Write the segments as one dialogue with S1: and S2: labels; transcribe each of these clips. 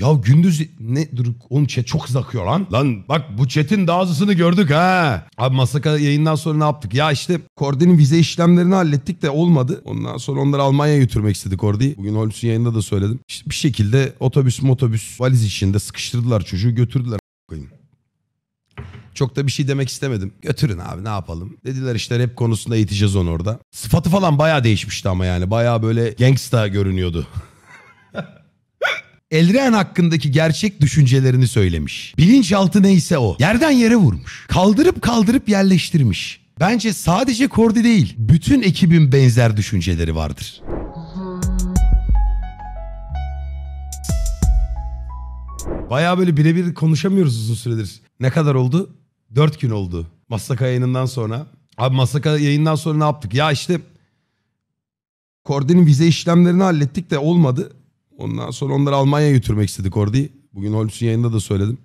S1: Ya gündüz ne dur onun chat çok hızlı akıyor lan. Lan bak bu chat'in daha hızlısını gördük ha. Abi Masaka yayından sonra ne yaptık? Ya işte Kordi'nin vize işlemlerini hallettik de olmadı. Ondan sonra onları Almanya'ya götürmek istedik Kordi'yi. Bugün Holmes'un yayında da söyledim. İşte bir şekilde otobüs motobüs valiz içinde sıkıştırdılar çocuğu götürdüler. Çok da bir şey demek istemedim. Götürün abi ne yapalım. Dediler işte rap konusunda eğiteceğiz onu orada. Sıfatı falan baya değişmişti ama yani. baya böyle gangsta görünüyordu. Elren hakkındaki gerçek düşüncelerini söylemiş. Bilinçaltı neyse o. Yerden yere vurmuş. Kaldırıp kaldırıp yerleştirmiş. Bence sadece Kordi değil, bütün ekibin benzer düşünceleri vardır. Bayağı böyle birebir konuşamıyoruz uzun süredir. Ne kadar oldu? Dört gün oldu. Maslaka yayınından sonra. Abi Maslaka yayından sonra ne yaptık? Ya işte Kordi'nin vize işlemlerini hallettik de olmadı. Ondan sonra onları Almanya'ya götürmek istedik Ordu'yu. Bugün Holmes'un yayında da söyledim.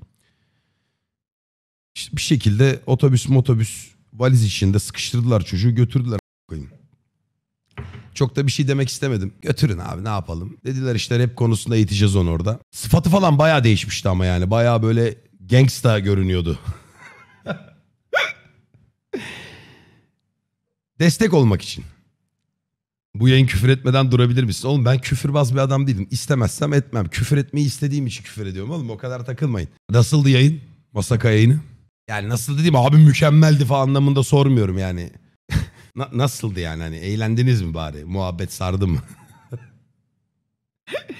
S1: İşte bir şekilde otobüs motobüs valiz içinde sıkıştırdılar çocuğu götürdüler. Çok da bir şey demek istemedim. Götürün abi ne yapalım. Dediler işte rap konusunda eğiteceğiz onu orada. Sıfatı falan baya değişmişti ama yani. baya böyle gangsta görünüyordu. Destek olmak için. Bu yayın küfür etmeden durabilir misin Oğlum ben küfürbaz bir adam değilim. İstemezsem etmem. Küfür etmeyi istediğim için küfür ediyorum oğlum. O kadar takılmayın. Nasıldı yayın? Masaka yayını. Yani nasıl dediğim abi mükemmeldi falan anlamında sormuyorum yani. Na- nasıldı yani hani eğlendiniz mi bari? Muhabbet sardı mı?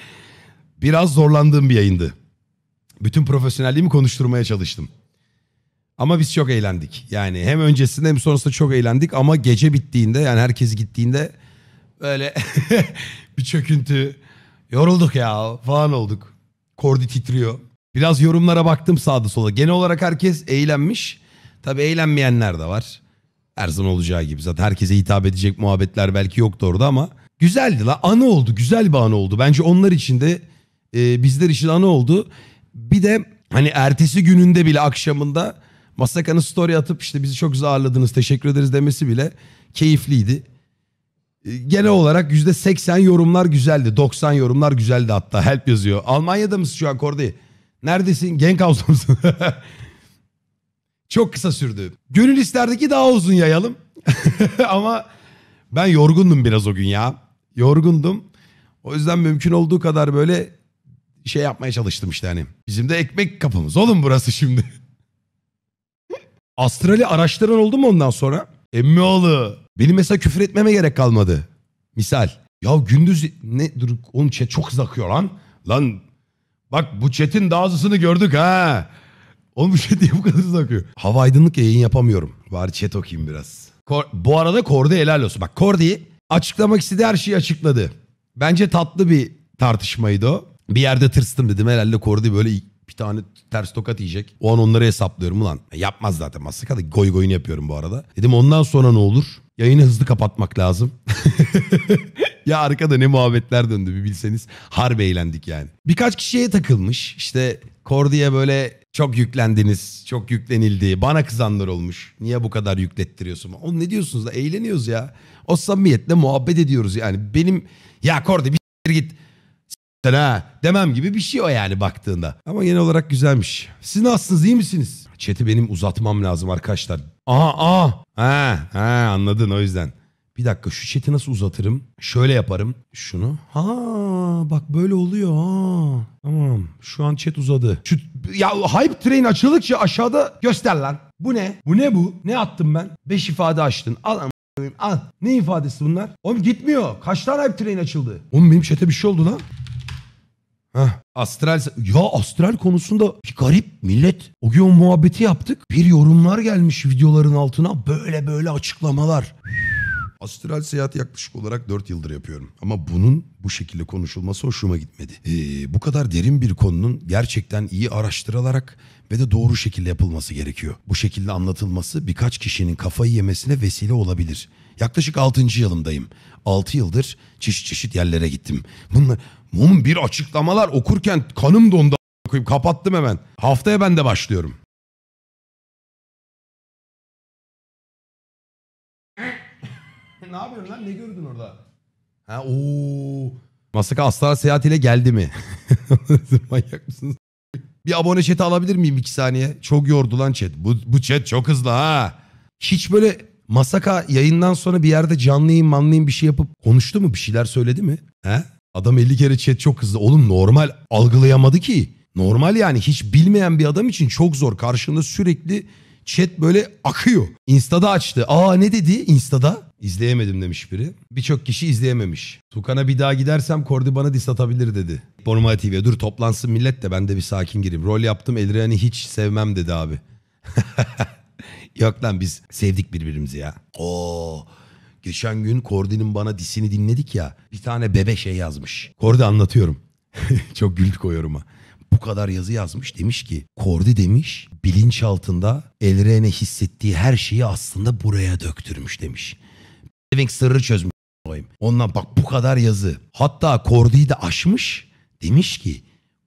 S1: Biraz zorlandığım bir yayındı. Bütün profesyonelliğimi konuşturmaya çalıştım. Ama biz çok eğlendik. Yani hem öncesinde hem sonrasında çok eğlendik ama gece bittiğinde yani herkes gittiğinde Böyle bir çöküntü. Yorulduk ya falan olduk. Kordi titriyor. Biraz yorumlara baktım sağda sola. Genel olarak herkes eğlenmiş. Tabi eğlenmeyenler de var. Her zaman olacağı gibi zaten herkese hitap edecek muhabbetler belki yoktu orada ama güzeldi la anı oldu güzel bir anı oldu. Bence onlar için de e, bizler için anı oldu. Bir de hani ertesi gününde bile akşamında Masaka'nın story atıp işte bizi çok güzel ağırladınız teşekkür ederiz demesi bile keyifliydi. Ee, genel olarak %80 yorumlar güzeldi. 90 yorumlar güzeldi hatta. Help yazıyor. Almanya'da mısın şu an Kordi? Neredesin? Genkhauser mısın? Çok kısa sürdü. Gönül ki daha uzun yayalım. Ama ben yorgundum biraz o gün ya. Yorgundum. O yüzden mümkün olduğu kadar böyle şey yapmaya çalıştım işte hani. Bizim de ekmek kapımız oğlum burası şimdi. Astrali araştıran oldu mu ondan sonra? Emmi oğlu. Benim mesela küfür etmeme gerek kalmadı. Misal. Ya gündüz ne dur onun chat çok hızlı akıyor lan. Lan bak bu chat'in dağızısını gördük ha. Oğlum bu chat niye bu kadar hızlı akıyor? Hava aydınlık yayın yapamıyorum. Var chat okuyayım biraz. Kor bu arada Kordi helal olsun. Bak Kordi açıklamak istediği her şeyi açıkladı. Bence tatlı bir tartışmaydı o. Bir yerde tırstım dedim herhalde Kordi böyle bir tane ters tokat yiyecek. O an onları hesaplıyorum ulan. E, yapmaz zaten Masaka da goy goyunu yapıyorum bu arada. Dedim ondan sonra ne olur? Yayını hızlı kapatmak lazım. ya arkada ne muhabbetler döndü bir bilseniz. Harbi eğlendik yani. Birkaç kişiye takılmış. İşte Kordi'ye böyle çok yüklendiniz, çok yüklenildi. Bana kızanlar olmuş. Niye bu kadar yüklettiriyorsun? Oğlum ne diyorsunuz da eğleniyoruz ya. O samimiyetle muhabbet ediyoruz yani. Benim ya Kordi bir git ha demem gibi bir şey o yani baktığında. Ama genel olarak güzelmiş. Siz nasılsınız iyi misiniz? Chat'i benim uzatmam lazım arkadaşlar. Aha aha. Ha, ha anladın o yüzden. Bir dakika şu chat'i nasıl uzatırım? Şöyle yaparım. Şunu. Ha bak böyle oluyor. Ha. Tamam. Şu an chat uzadı. Şu, ya hype train açıldıkça aşağıda göster lan. Bu ne? Bu ne bu? Ne attım ben? Beş ifade açtın. Al Al. Ne ifadesi bunlar? Oğlum gitmiyor. Kaç tane hype train açıldı? Oğlum benim chat'e bir şey oldu lan. Heh, astral ya astral konusunda bir garip millet. O gün muhabbeti yaptık. Bir yorumlar gelmiş videoların altına böyle böyle açıklamalar. Astral seyahat yaklaşık olarak 4 yıldır yapıyorum. Ama bunun bu şekilde konuşulması hoşuma gitmedi. Ee, bu kadar derin bir konunun gerçekten iyi araştırılarak ve de doğru şekilde yapılması gerekiyor. Bu şekilde anlatılması birkaç kişinin kafayı yemesine vesile olabilir. Yaklaşık 6. yılımdayım. 6 yıldır çeşit çeşit yerlere gittim. Bunlar Oğlum bir açıklamalar okurken kanım
S2: dondu. Koyayım. Kapattım hemen. Haftaya ben de başlıyorum. ne yapıyorsun lan? Ne gördün orada?
S1: Ha ooo. Masaka aslan seyahatiyle geldi mi? Manyak mısınız? Bir abone chat'i alabilir miyim iki saniye? Çok yordu lan chat. Bu, bu chat çok hızlı ha. Hiç böyle Masaka yayından sonra bir yerde canlıyım manlıyım bir şey yapıp konuştu mu? Bir şeyler söyledi mi? He? Adam 50 kere chat çok hızlı. Oğlum normal algılayamadı ki. Normal yani hiç bilmeyen bir adam için çok zor. Karşında sürekli chat böyle akıyor. Insta'da açtı. Aa ne dedi Insta'da? İzleyemedim demiş biri. Birçok kişi izleyememiş. Tukan'a bir daha gidersem Kordi bana dis atabilir dedi. Bormaya TV'ye dur toplansın millet de ben de bir sakin gireyim. Rol yaptım Elren'i hiç sevmem dedi abi. Yok lan biz sevdik birbirimizi ya. Oo Geçen gün Kordi'nin bana disini dinledik ya. Bir tane bebe şey yazmış. Kordi anlatıyorum. Çok güldük o yoruma. Bu kadar yazı yazmış demiş ki Kordi demiş bilinç altında Elrene hissettiği her şeyi aslında buraya döktürmüş demiş. Living sırrı çözmüş. Ondan bak bu kadar yazı. Hatta Kordi'yi de aşmış. Demiş ki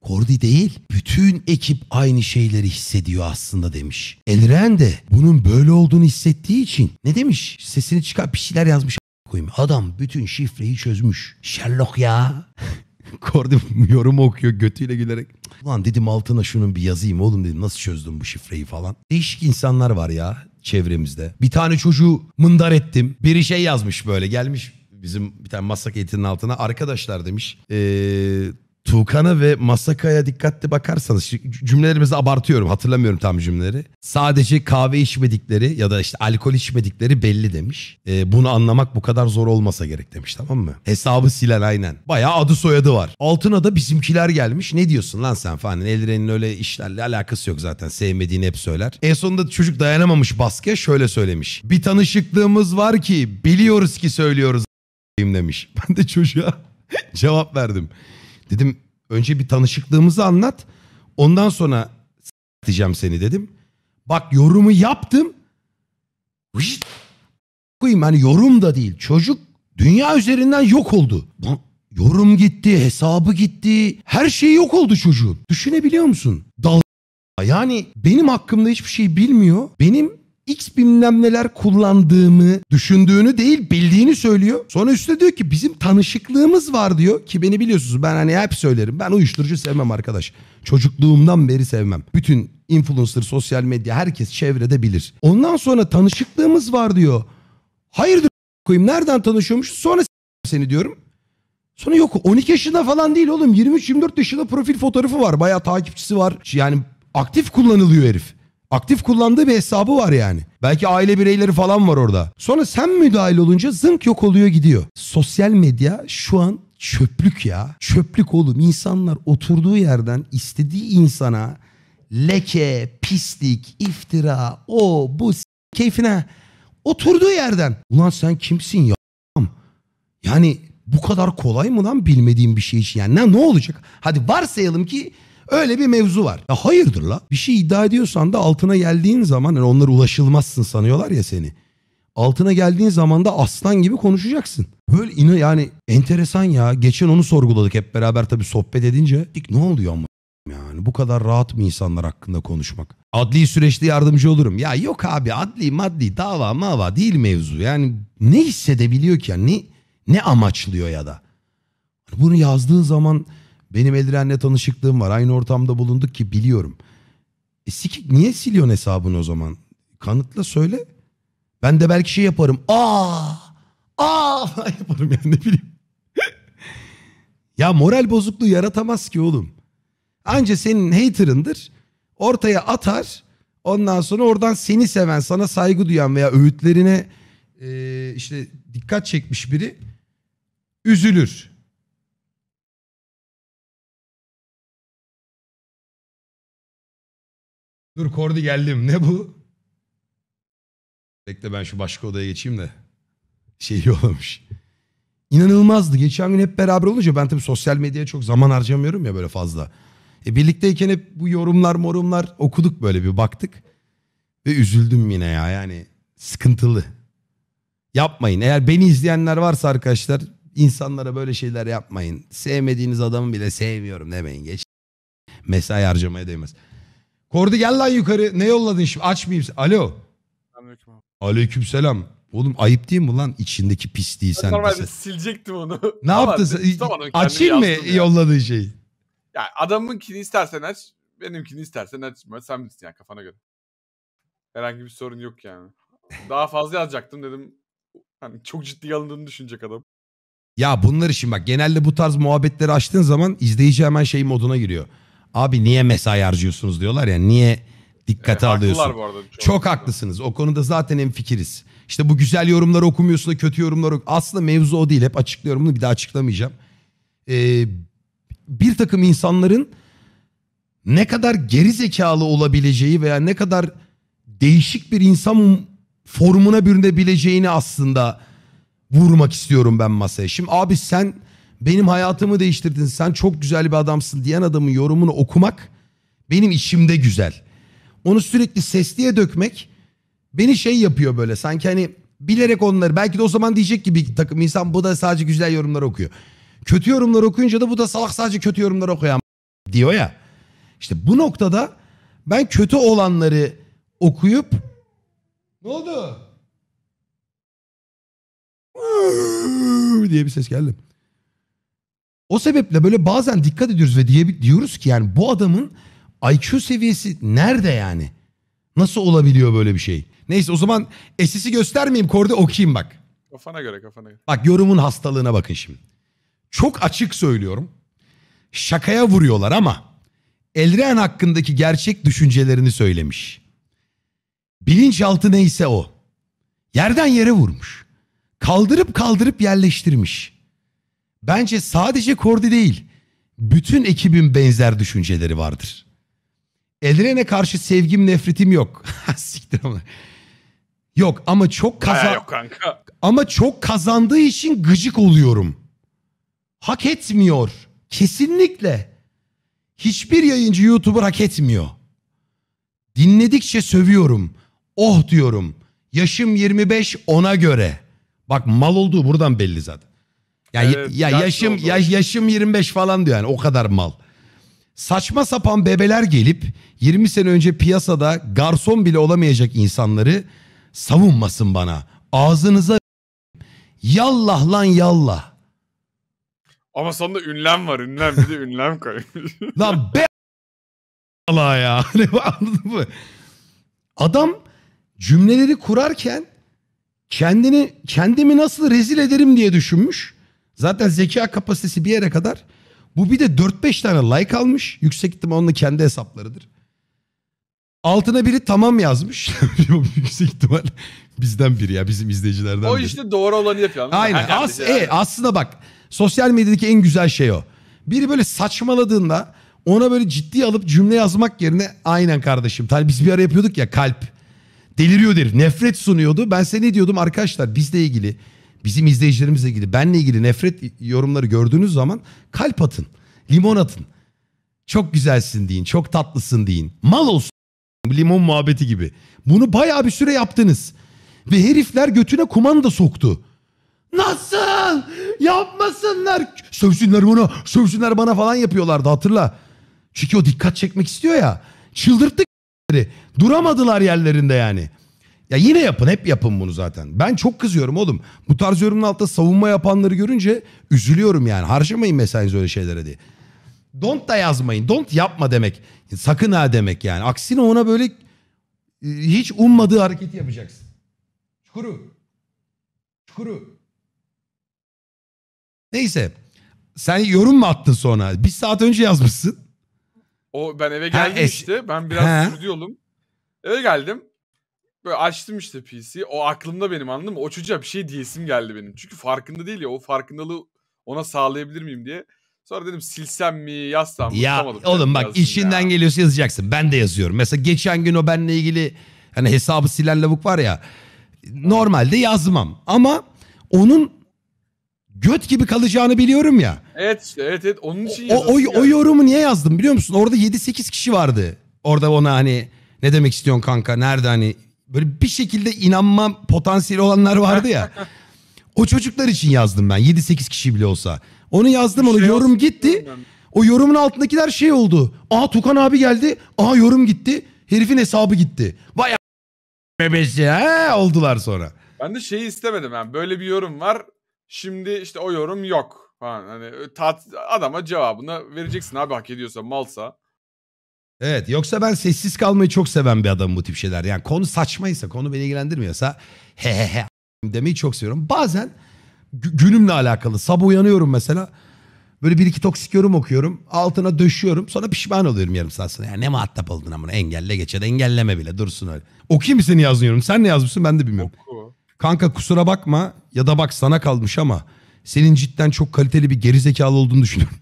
S1: Kordi değil. Bütün ekip aynı şeyleri hissediyor aslında demiş. Elren de bunun böyle olduğunu hissettiği için ne demiş? Sesini çıkar bir şeyler yazmış koyayım. Adam bütün şifreyi çözmüş. Sherlock ya. Kordi yorum okuyor götüyle gülerek. Ulan dedim altına şunun bir yazayım oğlum dedim nasıl çözdüm bu şifreyi falan. Değişik insanlar var ya çevremizde. Bir tane çocuğu mındar ettim. Biri şey yazmış böyle gelmiş bizim bir tane masak etinin altına arkadaşlar demiş. Ee, Tuğkan'a ve Masaka'ya dikkatli bakarsanız cümlelerimizi abartıyorum hatırlamıyorum tam cümleleri. Sadece kahve içmedikleri ya da işte alkol içmedikleri belli demiş. E, bunu anlamak bu kadar zor olmasa gerek demiş tamam mı? Hesabı silen aynen. Bayağı adı soyadı var. Altına da bizimkiler gelmiş. Ne diyorsun lan sen falan. Eldirenin öyle işlerle alakası yok zaten. Sevmediğini hep söyler. En sonunda çocuk dayanamamış baskıya şöyle söylemiş. Bir tanışıklığımız var ki biliyoruz ki söylüyoruz demiş. Ben de çocuğa cevap verdim. Dedim önce bir tanışıklığımızı anlat. Ondan sonra diyeceğim seni dedim. Bak yorumu yaptım. Hışt, koyayım hani yorum da değil. Çocuk dünya üzerinden yok oldu. Lan, yorum gitti, hesabı gitti. Her şey yok oldu çocuğun. Düşünebiliyor musun? Dal yani benim hakkımda hiçbir şey bilmiyor. Benim X bilmem neler kullandığımı düşündüğünü değil bildiğini söylüyor. Sonra üstüne diyor ki bizim tanışıklığımız var diyor ki beni biliyorsunuz ben hani hep söylerim ben uyuşturucu sevmem arkadaş. Çocukluğumdan beri sevmem. Bütün influencer, sosyal medya herkes çevrede bilir. Ondan sonra tanışıklığımız var diyor. Hayırdır koyayım nereden tanışıyormuş sonra seni diyorum. Sonra yok 12 yaşında falan değil oğlum 23-24 yaşında profil fotoğrafı var. Bayağı takipçisi var. Yani aktif kullanılıyor herif. Aktif kullandığı bir hesabı var yani. Belki aile bireyleri falan var orada. Sonra sen müdahil olunca zınk yok oluyor gidiyor. Sosyal medya şu an çöplük ya. Çöplük oğlum. İnsanlar oturduğu yerden istediği insana leke, pislik, iftira, o bu s- keyfine oturduğu yerden. Ulan sen kimsin ya? Yani bu kadar kolay mı lan bilmediğim bir şey için? Yani ne, ne olacak? Hadi varsayalım ki Öyle bir mevzu var. Ya hayırdır la? Bir şey iddia ediyorsan da altına geldiğin zaman yani onlara ulaşılmazsın sanıyorlar ya seni. Altına geldiğin zaman da aslan gibi konuşacaksın. Böyle ina yani enteresan ya. Geçen onu sorguladık hep beraber tabii sohbet edince. Dik ne oluyor ama yani bu kadar rahat mı insanlar hakkında konuşmak? Adli süreçte yardımcı olurum. Ya yok abi adli maddi dava mava değil mevzu. Yani ne hissedebiliyor ki? Yani ne, ne amaçlıyor ya da? Hani bunu yazdığı zaman benim Eldiren'le tanışıklığım var. Aynı ortamda bulunduk ki biliyorum. E sikik niye siliyorsun hesabını o zaman? Kanıtla söyle. Ben de belki şey yaparım. Aa! Aa! yaparım yani ne bileyim. ya moral bozukluğu yaratamaz ki oğlum. Anca senin haterındır. Ortaya atar. Ondan sonra oradan seni seven, sana saygı duyan veya öğütlerine e, işte dikkat çekmiş biri
S2: üzülür. Dur Kordi geldim. Ne bu?
S1: Bekle ben şu başka odaya geçeyim de. Şey yollamış. İnanılmazdı. Geçen gün hep beraber olunca ben tabii sosyal medyaya çok zaman harcamıyorum ya böyle fazla. E birlikteyken hep bu yorumlar morumlar okuduk böyle bir baktık. Ve üzüldüm yine ya yani sıkıntılı. Yapmayın. Eğer beni izleyenler varsa arkadaşlar insanlara böyle şeyler yapmayın. Sevmediğiniz adamı bile sevmiyorum demeyin. Geç. Mesai harcamaya değmez. Kordi gel lan yukarı. Ne yolladın şimdi? Açmayayım. Alo. Aleyküm abi. Aleykümselam. Oğlum ayıp değil mi lan içindeki pisliği sen? Normalde bir
S2: silecektim onu. Ne yaptın sen? tutamadım, kendimi Açayım mı ya.
S1: yolladığın şeyi?
S2: Yani adamınkini istersen aç, benimkini istersen açma. Sen bilirsin yani kafana göre. Herhangi bir sorun yok yani. Daha fazla yazacaktım dedim. Hani çok ciddi alındığını düşünecek adam.
S1: Ya bunlar için bak genelde bu tarz muhabbetleri açtığın zaman izleyici hemen şey moduna giriyor. Abi niye mesai harcıyorsunuz diyorlar ya. Niye dikkate e, alıyorsun? Bu arada, çok, çok haklısınız. O konuda zaten en fikiriz. İşte bu güzel yorumları okumuyorsun da kötü yorumları ok Aslında mevzu o değil. Hep açıklıyorum bunu bir daha açıklamayacağım. Ee, bir takım insanların ne kadar gerizekalı zekalı olabileceği veya ne kadar değişik bir insan um- formuna bürünebileceğini aslında vurmak istiyorum ben masaya. Şimdi abi sen benim hayatımı değiştirdin sen çok güzel bir adamsın diyen adamın yorumunu okumak benim işimde güzel. Onu sürekli sesliye dökmek beni şey yapıyor böyle sanki hani bilerek onları belki de o zaman diyecek gibi takım insan bu da sadece güzel yorumlar okuyor. Kötü yorumlar okuyunca da bu da salak sadece kötü yorumlar okuyan diyor ya. İşte bu noktada ben kötü olanları okuyup ne oldu? diye bir ses geldi. O sebeple böyle bazen dikkat ediyoruz ve diye, diyoruz ki yani bu adamın IQ seviyesi nerede yani? Nasıl olabiliyor böyle bir şey? Neyse o zaman esisi göstermeyeyim Korda okuyayım bak.
S2: Kafana göre kafana göre.
S1: Bak yorumun hastalığına bakın şimdi. Çok açık söylüyorum. Şakaya vuruyorlar ama Elren hakkındaki gerçek düşüncelerini söylemiş. Bilinçaltı neyse o. Yerden yere vurmuş. Kaldırıp kaldırıp yerleştirmiş. Bence sadece Kordi değil, bütün ekibin benzer düşünceleri vardır. Eldren'e karşı sevgim nefretim yok. Siktir ama. Yok ama çok kazan... yok kanka. Ama çok kazandığı için gıcık oluyorum. Hak etmiyor. Kesinlikle. Hiçbir yayıncı YouTuber hak etmiyor. Dinledikçe sövüyorum. Oh diyorum. Yaşım 25 ona göre. Bak mal olduğu buradan belli zaten. Ya, Evet, ya yaşım ya, yaşım 25 falan diyor yani o kadar mal. Saçma sapan bebeler gelip 20 sene önce piyasada garson bile olamayacak insanları savunmasın bana. Ağzınıza yallah lan yallah.
S2: Ama sonunda ünlem var. Ünlem bir de ünlem koymuş.
S1: Lan be Allah ya. Anladın mı? Adam cümleleri kurarken kendini kendimi nasıl rezil ederim diye düşünmüş. Zaten zeka kapasitesi bir yere kadar. Bu bir de 4-5 tane like almış. Yüksek ihtimal onun kendi hesaplarıdır. Altına biri tamam yazmış. Yüksek ihtimal bizden biri ya bizim izleyicilerden O biri.
S2: işte doğru olanı yapıyor. Aynen. Herkes As, e,
S1: aslında bak sosyal medyadaki en güzel şey o. Biri böyle saçmaladığında ona böyle ciddi alıp cümle yazmak yerine aynen kardeşim. Tabii biz bir ara yapıyorduk ya kalp. Deliriyor herif. Nefret sunuyordu. Ben size ne diyordum arkadaşlar bizle ilgili bizim izleyicilerimizle ilgili benle ilgili nefret yorumları gördüğünüz zaman kalp atın. Limon atın. Çok güzelsin deyin. Çok tatlısın deyin. Mal olsun. Limon muhabbeti gibi. Bunu bayağı bir süre yaptınız. Ve herifler götüne kumanda soktu. Nasıl? Yapmasınlar. Sövsünler bana, Sövsünler bana falan yapıyorlardı hatırla. Çünkü o dikkat çekmek istiyor ya. Çıldırttık. Duramadılar yerlerinde yani. Ya yine yapın hep yapın bunu zaten. Ben çok kızıyorum oğlum. Bu tarz yorumun altında savunma yapanları görünce üzülüyorum yani. Harcamayın mesainizi öyle şeylere diye. Don't da yazmayın. Don't yapma demek. Sakın ha demek yani. Aksine ona böyle e, hiç ummadığı hareketi yapacaksın. Çukuru. Çukuru. Neyse. Sen yorum mu attın sonra? Bir saat önce yazmışsın.
S2: O ben eve geldim ha, işte. Ben biraz sürdüyordum. Eve geldim. Böyle açtım işte PC. O aklımda benim anladın mı? O çocuğa bir şey diyesim geldi benim. Çünkü farkında değil ya. O farkındalığı ona sağlayabilir miyim diye. Sonra dedim silsem mi yazsam mı? Ya Tutamadım oğlum bak işinden
S1: ya. geliyorsa yazacaksın. Ben de yazıyorum. Mesela geçen gün o benle ilgili hani hesabı silen lavuk var ya. Normalde yazmam ama onun göt gibi kalacağını biliyorum ya.
S2: Evet işte evet evet onun için o, o, yani. o yorumu
S1: niye yazdım biliyor musun? Orada 7-8 kişi vardı. Orada ona hani ne demek istiyorsun kanka nerede hani böyle bir şekilde inanma potansiyeli olanlar vardı ya. o çocuklar için yazdım ben 7-8 kişi bile olsa. Onu yazdım onu şey yorum olsun. gitti. O yorumun altındakiler şey oldu. Aa Tukan abi geldi. Aa yorum gitti. Herifin hesabı gitti. Vay bebesi he oldular sonra.
S2: Ben de şeyi istemedim yani böyle bir yorum var. Şimdi işte o yorum yok falan. Hani tat, adama cevabını vereceksin abi hak ediyorsa malsa.
S1: Evet yoksa ben sessiz kalmayı çok seven bir adamım bu tip şeyler. Yani konu saçmaysa konu beni ilgilendirmiyorsa he he he demeyi çok seviyorum. Bazen günümle alakalı sabah uyanıyorum mesela. Böyle bir iki toksik yorum okuyorum. Altına döşüyorum. Sonra pişman oluyorum yarım saat sonra. Yani ne muhatap oldun amına engelle geçer engelleme bile dursun öyle. Okuyayım mı seni yazıyorum? Sen ne yazmışsın ben de bilmiyorum. Oku. Kanka kusura bakma ya da bak sana kalmış ama senin cidden çok kaliteli bir gerizekalı olduğunu düşünüyorum.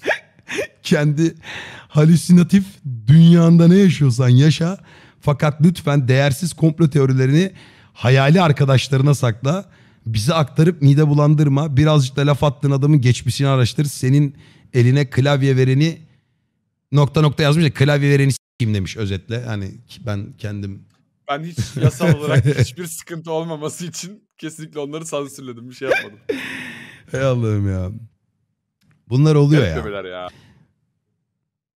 S1: Kendi halüsinatif dünyanda ne yaşıyorsan yaşa. Fakat lütfen değersiz komplo teorilerini hayali arkadaşlarına sakla. Bize aktarıp mide bulandırma. Birazcık da laf attığın adamın geçmişini araştır. Senin eline klavye vereni nokta nokta yazmış. Ya, klavye vereni kim demiş özetle. Hani ben kendim
S2: ben hiç yasal olarak hiçbir sıkıntı olmaması için kesinlikle onları sansürledim. Bir şey yapmadım.
S1: Hey Allah'ım ya. Bunlar oluyor Hep ya. ya.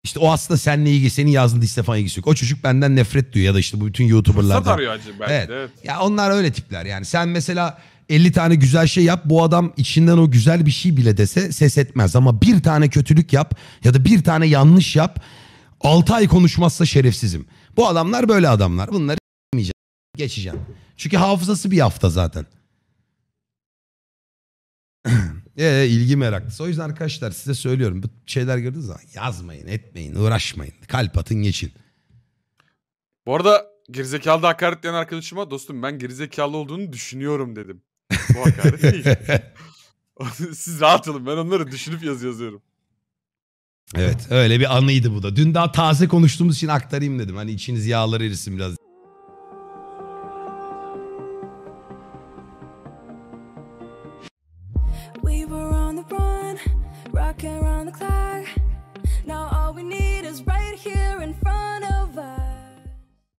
S1: İşte o aslında seninle ilgili senin yazdığın Stefan ilgisi yok. O çocuk benden nefret duyuyor ya da işte bu bütün YouTuber'lardan. Fırsat arıyor acı belki evet. de. Evet. Ya onlar öyle tipler yani. Sen mesela 50 tane güzel şey yap bu adam içinden o güzel bir şey bile dese ses etmez. Ama bir tane kötülük yap ya da bir tane yanlış yap 6 ay konuşmazsa şerefsizim. Bu adamlar böyle adamlar. Bunları geçeceğim. Çünkü hafızası bir hafta zaten. Ee, ilgi meraklısı. O yüzden arkadaşlar size söylüyorum. Bu şeyler gördüğünüz zaman yazmayın, etmeyin, uğraşmayın. Kalp atın geçin.
S2: Bu arada gerizekalı da hakaret diyen arkadaşıma dostum ben gerizekalı olduğunu düşünüyorum dedim. Bu hakaret değil. Siz rahat olun ben onları düşünüp yaz yazıyorum.
S1: Evet öyle bir anıydı bu da. Dün daha taze konuştuğumuz için aktarayım dedim. Hani içiniz yağları erisin biraz. We were